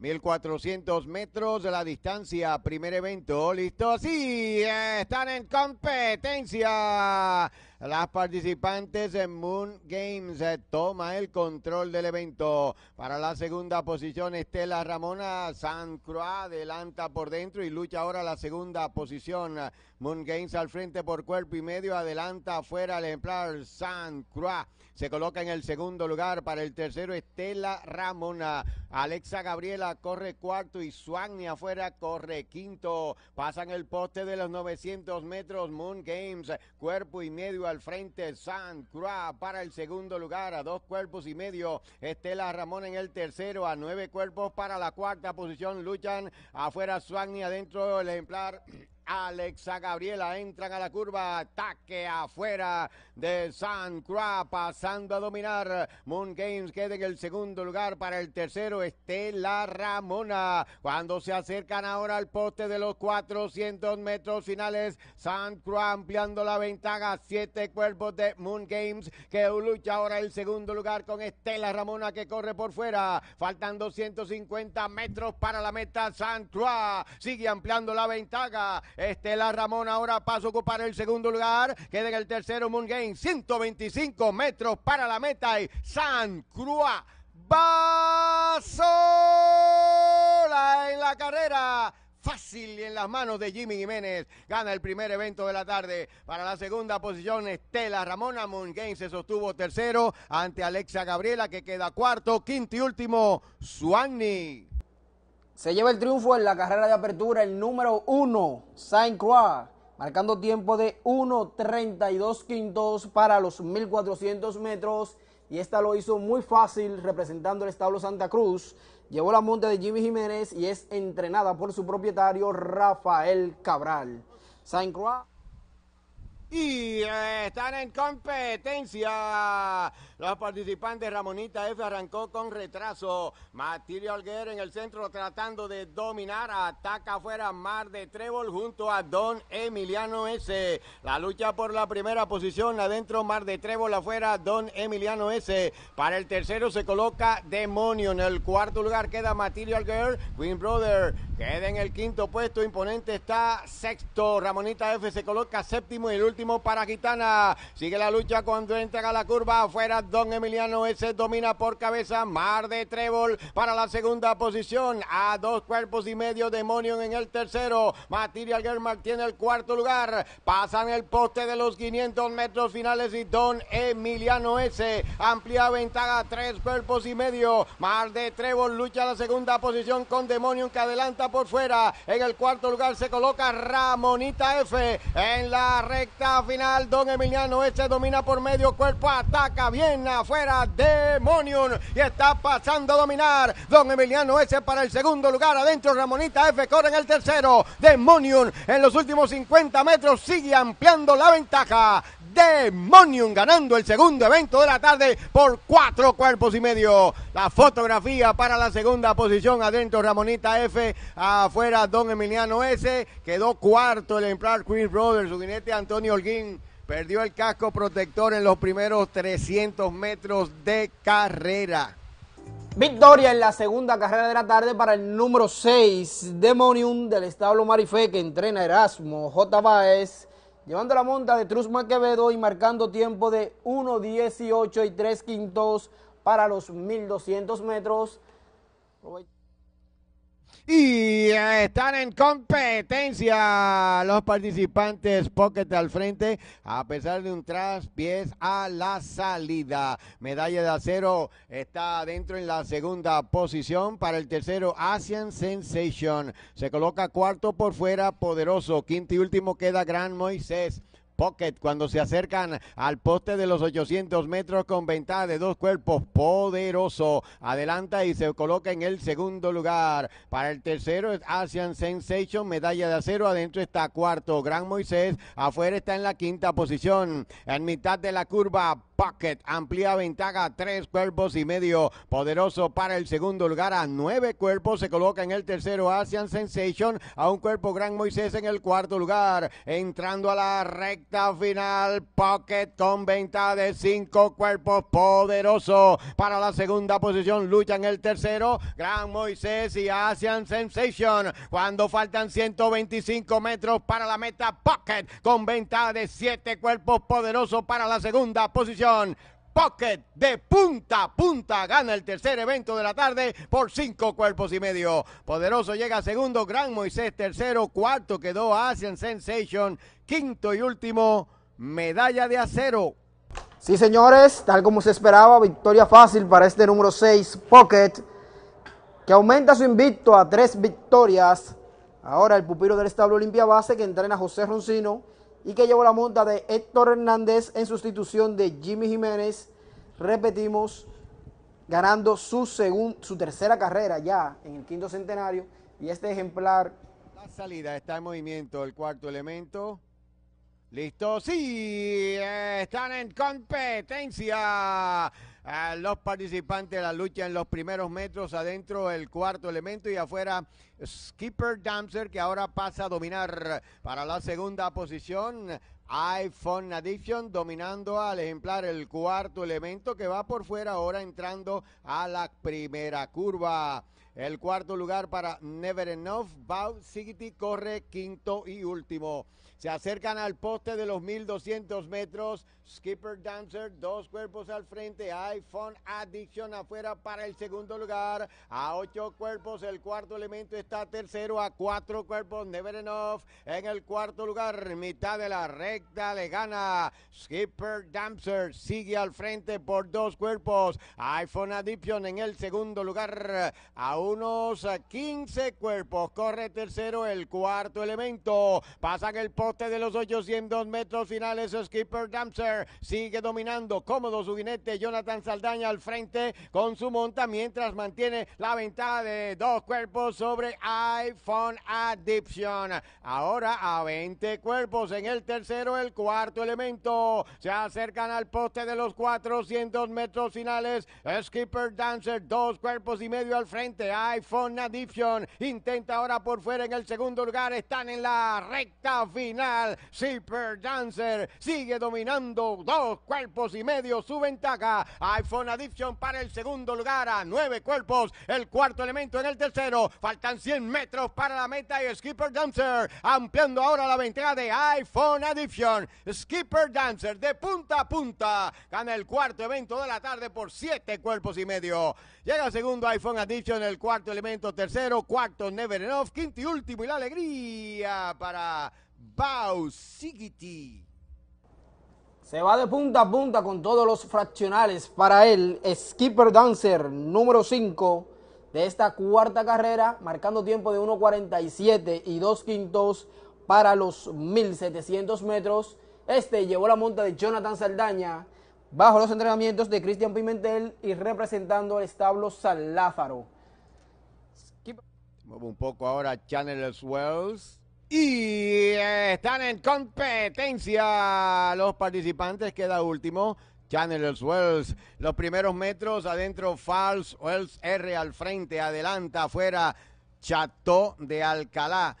1400 metros de la distancia, primer evento, listo, sí, están en competencia. Las participantes en Moon Games eh, toma el control del evento. Para la segunda posición, Estela Ramona San Croix adelanta por dentro y lucha ahora la segunda posición. Moon Games al frente por cuerpo y medio. Adelanta afuera el ejemplar San Croix. Se coloca en el segundo lugar. Para el tercero, Estela Ramona. Alexa Gabriela corre cuarto y Suagni afuera corre quinto. Pasan el poste de los 900 metros. Moon Games, cuerpo y medio al frente. San Croix para el segundo lugar. A dos cuerpos y medio. Estela Ramona en el tercero. A nueve cuerpos para la cuarta posición. Luchan afuera Suagni. Adentro el ejemplar. Alexa Gabriela entran a la curva, ataque afuera de San Croix, pasando a dominar. Moon Games queda en el segundo lugar para el tercero, Estela Ramona. Cuando se acercan ahora al poste de los 400 metros finales, San Croix ampliando la ventaja, siete cuerpos de Moon Games que lucha ahora el segundo lugar con Estela Ramona que corre por fuera, ...faltan 250 metros para la meta. San Croix sigue ampliando la ventaja. Estela Ramón ahora pasa a ocupar el segundo lugar. Queda en el tercero Moon Game, 125 metros para la meta y San Crua va sola en la carrera fácil en las manos de Jimmy Jiménez. Gana el primer evento de la tarde. Para la segunda posición, Estela Ramona Game se sostuvo tercero ante Alexa Gabriela, que queda cuarto, quinto y último, Suanni. Se lleva el triunfo en la carrera de apertura el número uno, Saint Croix, marcando tiempo de 1.32 quintos para los 1.400 metros. Y esta lo hizo muy fácil representando el establo Santa Cruz. Llevó la monta de Jimmy Jiménez y es entrenada por su propietario Rafael Cabral. Saint Croix y eh, están en competencia. Los participantes Ramonita F arrancó con retraso. Matilio Alguer en el centro tratando de dominar. Ataca afuera Mar de Trébol junto a Don Emiliano S. La lucha por la primera posición adentro Mar de Trébol afuera Don Emiliano S. Para el tercero se coloca Demonio. En el cuarto lugar queda Matilio Alguer. Queen Brother queda en el quinto puesto. Imponente está sexto. Ramonita F se coloca séptimo y el último último para Gitana. Sigue la lucha cuando entra a la curva afuera. Don Emiliano S. domina por cabeza. Mar de Trébol para la segunda posición. A dos cuerpos y medio. Demonion en el tercero. Material Germán tiene el cuarto lugar. Pasan el poste de los 500 metros finales y Don Emiliano S. Amplia ventaja. Tres cuerpos y medio. Mar de Trébol lucha la segunda posición con Demonion que adelanta por fuera. En el cuarto lugar se coloca Ramonita F. En la recta final, Don Emiliano Este domina por medio cuerpo, ataca bien afuera Demonium y está pasando a dominar. Don Emiliano ese para el segundo lugar, adentro Ramonita F. corre en el tercero. Demonium en los últimos 50 metros sigue ampliando la ventaja. Demonium ganando el segundo evento de la tarde por cuatro cuerpos y medio. La fotografía para la segunda posición. Adentro Ramonita F. Afuera Don Emiliano S. Quedó cuarto el Emplar Queen Brothers. Su jinete Antonio Holguín. Perdió el casco protector en los primeros 300 metros de carrera. Victoria en la segunda carrera de la tarde para el número 6, Demonium del establo Marife que entrena Erasmo J. Baez, llevando la monta de Trusma Quevedo y marcando tiempo de 1.18 y 3 quintos para los 1.200 metros. Y eh, están en competencia los participantes Pocket al frente, a pesar de un traspiés a la salida. Medalla de acero está adentro en la segunda posición. Para el tercero, Asian Sensation. Se coloca cuarto por fuera, poderoso. Quinto y último queda Gran Moisés pocket cuando se acercan al poste de los 800 metros con ventaja de dos cuerpos. Poderoso. Adelanta y se coloca en el segundo lugar. Para el tercero es Asian Sensation, medalla de acero. Adentro está cuarto. Gran Moisés. Afuera está en la quinta posición. En mitad de la curva Pocket. amplía ventaja a tres cuerpos y medio. Poderoso para el segundo lugar a nueve cuerpos. Se coloca en el tercero Asian Sensation. A un cuerpo Gran Moisés en el cuarto lugar. Entrando a la recta final. Pocket con ventaja de cinco cuerpos. Poderoso para la segunda posición. Lucha en el tercero. Gran Moisés y Asian Sensation. Cuando faltan 125 metros para la meta. Pocket con ventaja de siete cuerpos. Poderoso para la segunda posición. Pocket de punta a punta gana el tercer evento de la tarde por cinco cuerpos y medio. Poderoso llega segundo, Gran Moisés tercero, cuarto quedó Asian Sensation, quinto y último, medalla de acero. Sí, señores, tal como se esperaba, victoria fácil para este número 6, Pocket, que aumenta su invicto a tres victorias. Ahora el pupilo del establo Olimpia Base que entrena José Roncino y que llevó la monta de Héctor Hernández en sustitución de Jimmy Jiménez. Repetimos, ganando su, su tercera carrera ya en el quinto centenario. Y este ejemplar. La salida está en movimiento, el cuarto elemento. Listo, sí, están en competencia los participantes de la lucha en los primeros metros, adentro el cuarto elemento y afuera Skipper Damser que ahora pasa a dominar para la segunda posición iPhone Addiction dominando al ejemplar el cuarto elemento que va por fuera ahora entrando a la primera curva. El cuarto lugar para Never Enough. Bow City corre quinto y último. Se acercan al poste de los 1200 metros. Skipper Dancer, dos cuerpos al frente. iPhone Addiction afuera para el segundo lugar. A ocho cuerpos. El cuarto elemento está tercero. A cuatro cuerpos. Never Enough. En el cuarto lugar, mitad de la recta le gana. Skipper Dancer sigue al frente por dos cuerpos. iPhone Addiction en el segundo lugar. A unos 15 eh, cuerpos. Corre tercero el cuarto elemento. Pasan el poste de los 800 metros finales. Skipper Dancer sigue dominando cómodo su jinete. Jonathan Saldaña al frente con su monta mientras mantiene la ventaja de dos cuerpos sobre iPhone Addiction. Ahora a 20 cuerpos en el tercero, el cuarto elemento. Se acercan al poste de los 400 metros finales. Skipper Dancer, dos cuerpos y medio al frente iPhone Addiction. Intenta ahora por fuera en el segundo lugar. Están en la recta final. Skipper Dancer sigue dominando dos cuerpos y medio su ventaja. iPhone Addiction para el segundo lugar a nueve cuerpos. El cuarto elemento en el tercero. Faltan 100 metros para la meta y Skipper Dancer ampliando ahora la ventaja de iPhone Addiction. Skipper Dancer de punta a punta gana el cuarto evento de la tarde por siete cuerpos y medio. Llega el segundo iPhone Addiction el cuarto elemento, tercero, cuarto, Never Enough, quinto y último, y la alegría para Bausigiti. Se va de punta a punta con todos los fraccionales. Para el Skipper Dancer, número 5 de esta cuarta carrera, marcando tiempo de 1.47 y 2 quintos para los 1.700 metros. Este llevó la monta de Jonathan Saldaña bajo los entrenamientos de Cristian Pimentel y representando al establo San un poco ahora Channel Wells. Y eh, están en competencia los participantes. Queda último. channel Wells. Los primeros metros adentro. False Wells R al frente. Adelanta afuera. Chateau de Alcalá.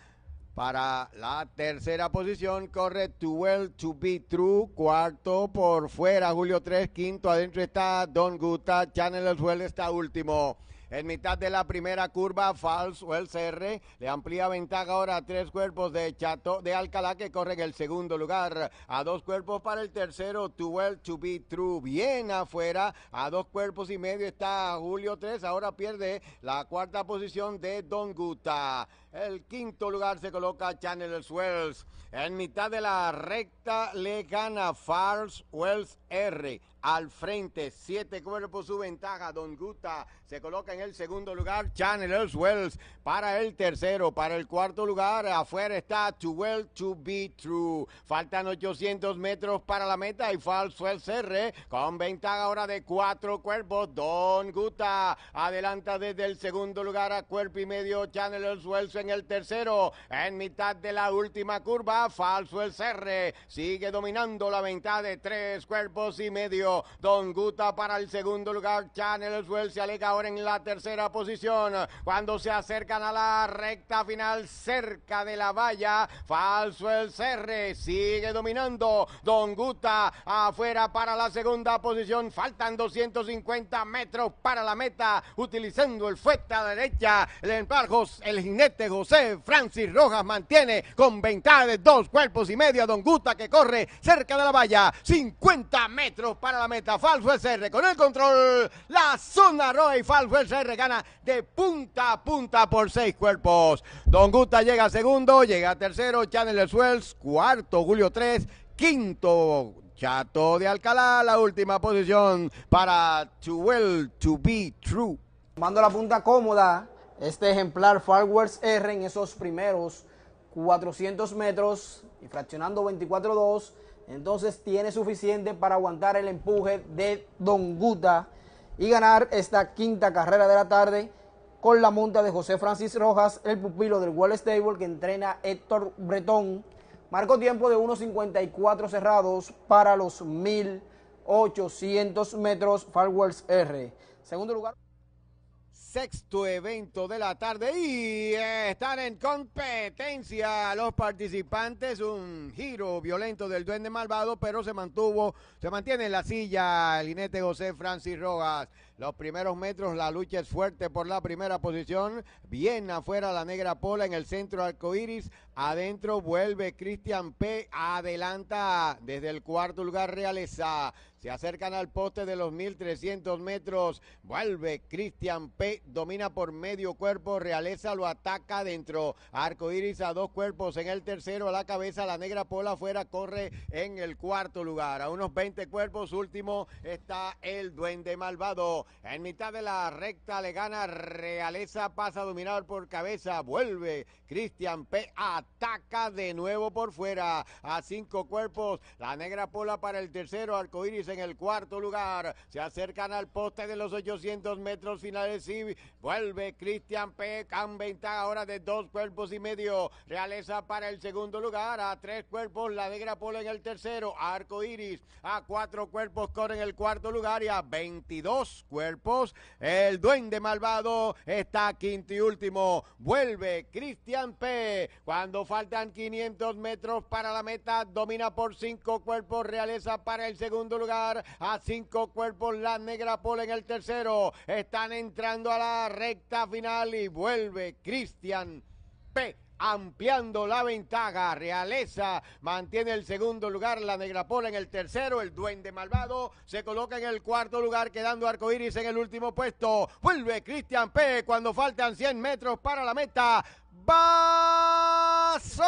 Para la tercera posición corre To Well To Be True. Cuarto por fuera. Julio 3. Quinto adentro está Don Guta. Channel Wells está último. En mitad de la primera curva, Fals Wells el le amplía ventaja ahora a tres cuerpos de Chato de Alcalá que corren el segundo lugar. A dos cuerpos para el tercero, Too Well To Be True. Bien afuera, a dos cuerpos y medio está Julio 3. Ahora pierde la cuarta posición de Don Guta. El quinto lugar se coloca Channel Wells. En mitad de la recta le gana Fars Wells R al frente. Siete cuerpos su ventaja. Don Guta se coloca en el segundo lugar. Channelers Wells para el tercero. Para el cuarto lugar, afuera está Too Well To Be True. Faltan 800 metros para la meta y falso el Cerre, con ventaja ahora de cuatro cuerpos. Don Guta adelanta desde el segundo lugar a cuerpo y medio. Channelers Wells en el tercero. En mitad de la última curva, falso el Cerre, Sigue dominando la ventaja de tres cuerpos y medio. Don Guta para el segundo lugar. Chanel Swell se alega ahora en la tercera posición. Cuando se acercan a la recta final, cerca de la valla, falso el Cerre. Sigue dominando. Don Guta afuera para la segunda posición. Faltan 250 metros para la meta. Utilizando el fuerte a derecha. El el jinete José Francis Rojas mantiene con ventaja de dos cuerpos y media. Don Guta que corre cerca de la valla. 50 metros para la meta. Falso SR con el control. La zona roja y Falso SR gana de punta a punta por seis cuerpos. Don Gusta llega segundo, llega tercero. Channel swells cuarto. Julio 3, quinto. Chato de Alcalá, la última posición para To Well To Be True. Tomando la punta cómoda, este ejemplar Falso R en esos primeros 400 metros y fraccionando 24-2, entonces tiene suficiente para aguantar el empuje de Don Guta y ganar esta quinta carrera de la tarde con la monta de José Francis Rojas, el pupilo del Wall Stable que entrena Héctor Bretón. Marcó tiempo de 1.54 cerrados para los 1800 metros Farwells R. Segundo lugar sexto evento de la tarde y están en competencia los participantes. Un giro violento del duende malvado, pero se mantuvo, se mantiene en la silla el Inete José Francis Rojas. Los primeros metros, la lucha es fuerte por la primera posición. Bien afuera la negra pola en el centro iris. Adentro vuelve Cristian P. Adelanta desde el cuarto lugar realeza. Se acercan al poste de los 1300 metros. Vuelve Cristian P. Domina por medio cuerpo. Realeza lo ataca dentro. Arco iris a dos cuerpos en el tercero. A la cabeza. La negra pola afuera. Corre en el cuarto lugar. A unos 20 cuerpos. Último está el Duende Malvado. En mitad de la recta le gana Realeza. Pasa a dominar por cabeza. Vuelve Cristian P. Ataca de nuevo por fuera. A cinco cuerpos. La negra pola para el tercero. Arco iris en el cuarto lugar. Se acercan al poste de los 800 metros finales y vuelve Cristian P. Ventaja ahora de dos cuerpos y medio. Realeza para el segundo lugar. A tres cuerpos la negra Grapola en el tercero. Arco Iris a cuatro cuerpos corre en el cuarto lugar y a 22 cuerpos. El duende malvado está quinto y último. Vuelve Cristian P. Cuando faltan 500 metros para la meta, domina por cinco cuerpos. Realeza para el segundo lugar. A cinco cuerpos la negra Pola en el tercero. Están entrando a la recta final y vuelve Cristian P ampliando la ventaja. Realeza mantiene el segundo lugar, la Negra Pola en el tercero, el Duende Malvado se coloca en el cuarto lugar, quedando Arcoiris en el último puesto. Vuelve Cristian P. cuando faltan 100 metros para la meta. ¡Vaso!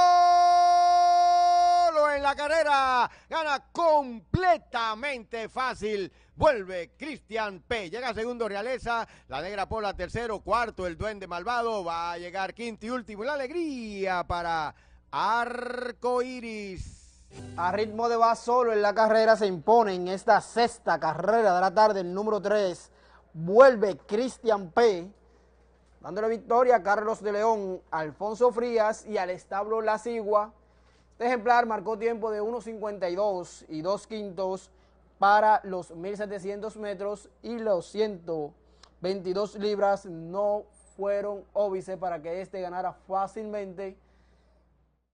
en la carrera. Gana completamente fácil. Vuelve Cristian P. Llega segundo Realeza. La Negra Pola tercero. Cuarto el Duende Malvado. Va a llegar quinto y último. La alegría para Arco Iris. A ritmo de va solo en la carrera se impone en esta sexta carrera de la tarde el número 3. Vuelve Cristian P. Dándole victoria a Carlos de León, Alfonso Frías y al establo La Cigua. Este ejemplar marcó tiempo de 1.52 y 2 quintos para los 1.700 metros y los 122 libras no fueron óbice para que este ganara fácilmente